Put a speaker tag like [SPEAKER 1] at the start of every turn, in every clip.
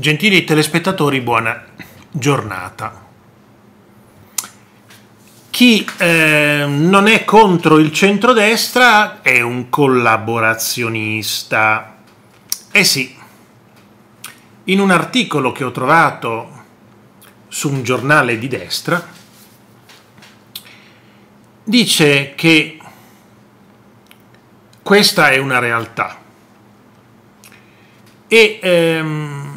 [SPEAKER 1] Gentili telespettatori, buona giornata. Chi eh, non è contro il centrodestra è un collaborazionista. Eh sì, in un articolo che ho trovato su un giornale di destra, dice che questa è una realtà. E ehm,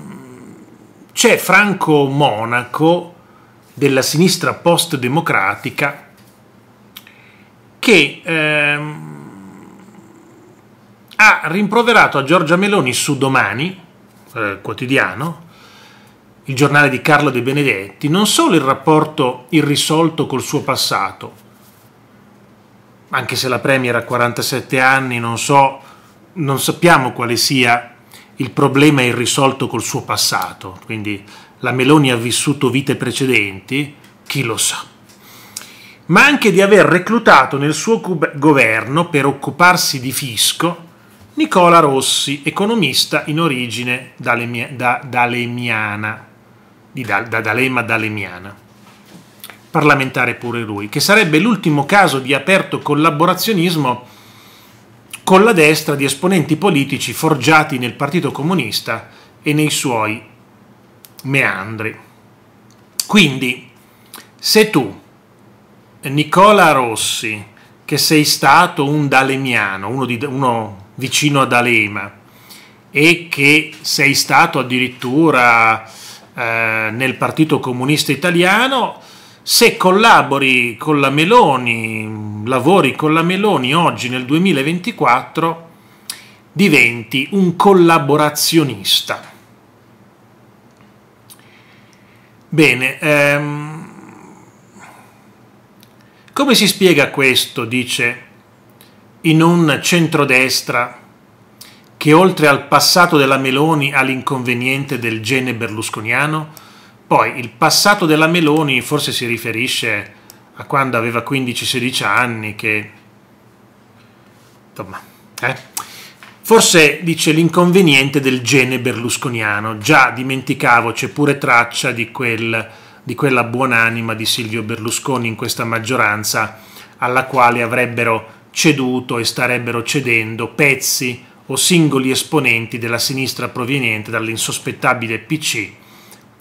[SPEAKER 1] c'è Franco Monaco della sinistra post-democratica che ehm, ha rimproverato a Giorgia Meloni su Domani, eh, quotidiano, il giornale di Carlo De Benedetti, non solo il rapporto irrisolto col suo passato, anche se la Premier ha 47 anni, non so, non sappiamo quale sia il problema è irrisolto col suo passato, quindi la Meloni ha vissuto vite precedenti, chi lo sa. Ma anche di aver reclutato nel suo governo per occuparsi di fisco Nicola Rossi, economista in origine da, dalemiana, da, da D'Alema dalemiana, parlamentare pure lui, che sarebbe l'ultimo caso di aperto collaborazionismo con la destra di esponenti politici forgiati nel Partito Comunista e nei suoi meandri. Quindi, se tu, Nicola Rossi, che sei stato un dalemiano, uno, di, uno vicino a D'Alema, e che sei stato addirittura eh, nel Partito Comunista Italiano, se collabori con la Meloni, lavori con la Meloni oggi nel 2024, diventi un collaborazionista. Bene, ehm, come si spiega questo, dice, in un centrodestra che oltre al passato della Meloni ha l'inconveniente del gene berlusconiano? Poi il passato della Meloni forse si riferisce a quando aveva 15-16 anni che... Insomma, eh? Forse dice l'inconveniente del gene berlusconiano, già dimenticavo c'è pure traccia di, quel, di quella buonanima di Silvio Berlusconi in questa maggioranza alla quale avrebbero ceduto e starebbero cedendo pezzi o singoli esponenti della sinistra proveniente dall'insospettabile PC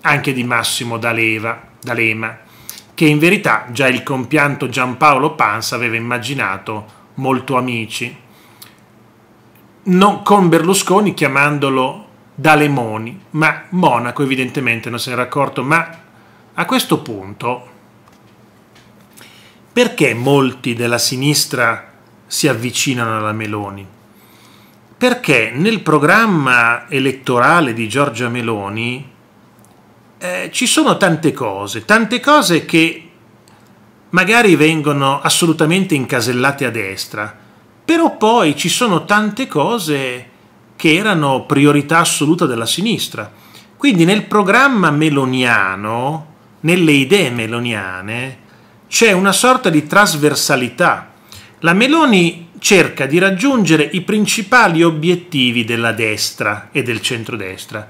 [SPEAKER 1] anche di Massimo D'Aleva, D'Alema, che in verità già il compianto Giampaolo Pansa aveva immaginato molto amici, non con Berlusconi chiamandolo D'Alemoni, ma Monaco evidentemente non se n'era accorto, ma a questo punto perché molti della sinistra si avvicinano alla Meloni? Perché nel programma elettorale di Giorgia Meloni eh, ci sono tante cose, tante cose che magari vengono assolutamente incasellate a destra, però poi ci sono tante cose che erano priorità assoluta della sinistra. Quindi nel programma meloniano, nelle idee meloniane, c'è una sorta di trasversalità. La Meloni cerca di raggiungere i principali obiettivi della destra e del centrodestra,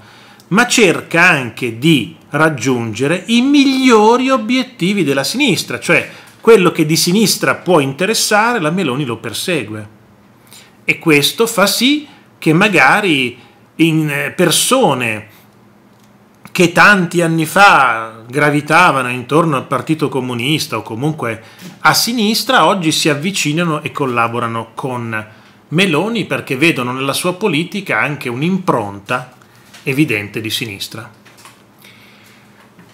[SPEAKER 1] ma cerca anche di raggiungere i migliori obiettivi della sinistra, cioè quello che di sinistra può interessare, la Meloni lo persegue. E questo fa sì che magari in eh, persone che tanti anni fa gravitavano intorno al Partito Comunista o comunque a sinistra, oggi si avvicinano e collaborano con Meloni perché vedono nella sua politica anche un'impronta evidente di sinistra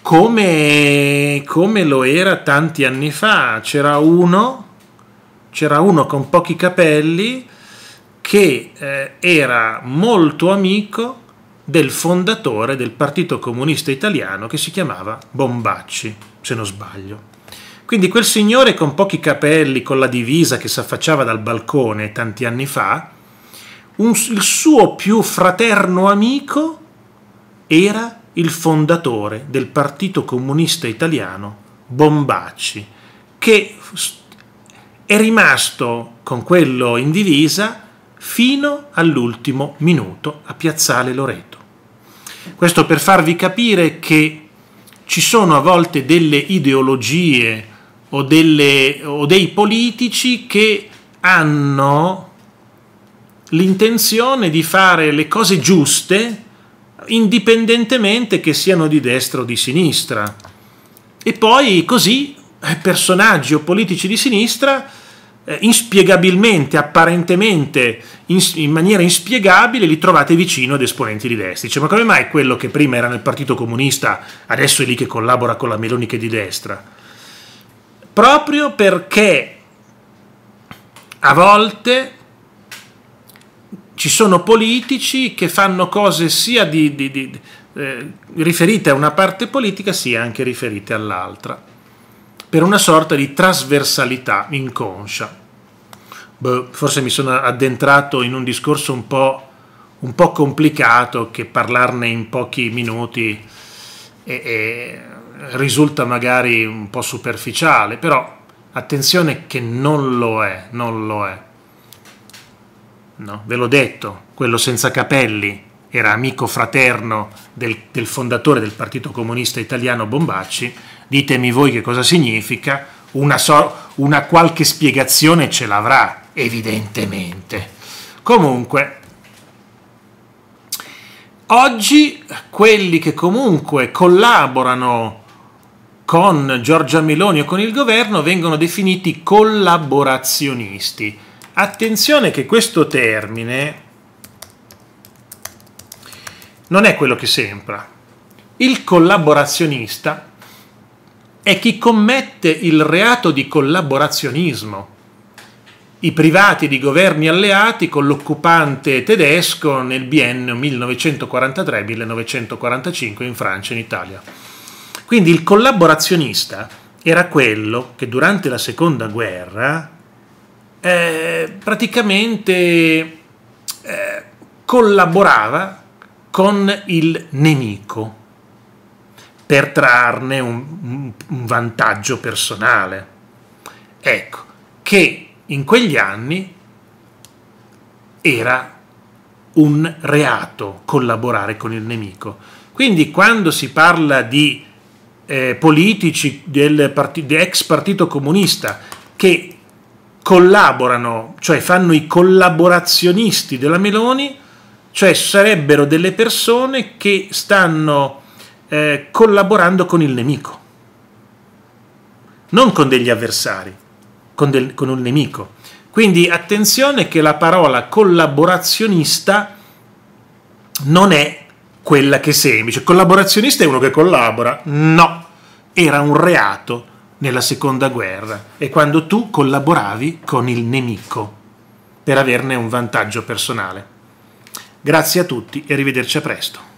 [SPEAKER 1] come, come lo era tanti anni fa. C'era uno, c'era uno con pochi capelli che eh, era molto amico del fondatore del Partito Comunista Italiano che si chiamava Bombacci, se non sbaglio. Quindi quel signore con pochi capelli, con la divisa che si affacciava dal balcone tanti anni fa, un, il suo più fraterno amico era il fondatore del Partito Comunista Italiano, Bombacci, che è rimasto con quello in divisa fino all'ultimo minuto a Piazzale Loreto. Questo per farvi capire che ci sono a volte delle ideologie o, delle, o dei politici che hanno l'intenzione di fare le cose giuste indipendentemente che siano di destra o di sinistra. E poi così eh, personaggi o politici di sinistra eh, inspiegabilmente, apparentemente, in, in, maniera inspiegabile, li trovate vicino ad esponenti di destra. Cioè, ma come mai quello che prima era nel Partito Comunista adesso è lì che collabora con la Meloni che è di destra? Proprio perché a volte ci sono politici che fanno cose sia di, di, di, eh, riferite a una parte politica sia anche riferite all'altra, per una sorta di trasversalità inconscia. Boh, forse mi sono addentrato in un discorso un po', un po complicato che parlarne in pochi minuti e, e risulta magari un po' superficiale, però attenzione che non lo è, non lo è no? ve l'ho detto, quello senza capelli era amico fraterno del, del fondatore del Partito Comunista Italiano Bombacci, ditemi voi che cosa significa, una, so, una qualche spiegazione ce l'avrà, evidentemente. Comunque, oggi quelli che comunque collaborano con Giorgia Meloni o con il governo vengono definiti collaborazionisti Attenzione che questo termine non è quello che sembra. Il collaborazionista è chi commette il reato di collaborazionismo. I privati di governi alleati con l'occupante tedesco nel biennio 1943-1945 in Francia e in Italia. Quindi il collaborazionista era quello che durante la seconda guerra eh, praticamente eh, collaborava con il nemico per trarne un, un, vantaggio personale. Ecco, che in quegli anni era un reato collaborare con il nemico. Quindi quando si parla di eh, politici del part- ex partito comunista che collaborano, cioè fanno i collaborazionisti della Meloni, cioè sarebbero delle persone che stanno eh, collaborando con il nemico, non con degli avversari, con, del, con un nemico. Quindi attenzione che la parola collaborazionista non è quella che sembra. collaborazionista è uno che collabora? No, era un reato nella seconda guerra e quando tu collaboravi con il nemico per averne un vantaggio personale. Grazie a tutti e arrivederci a presto.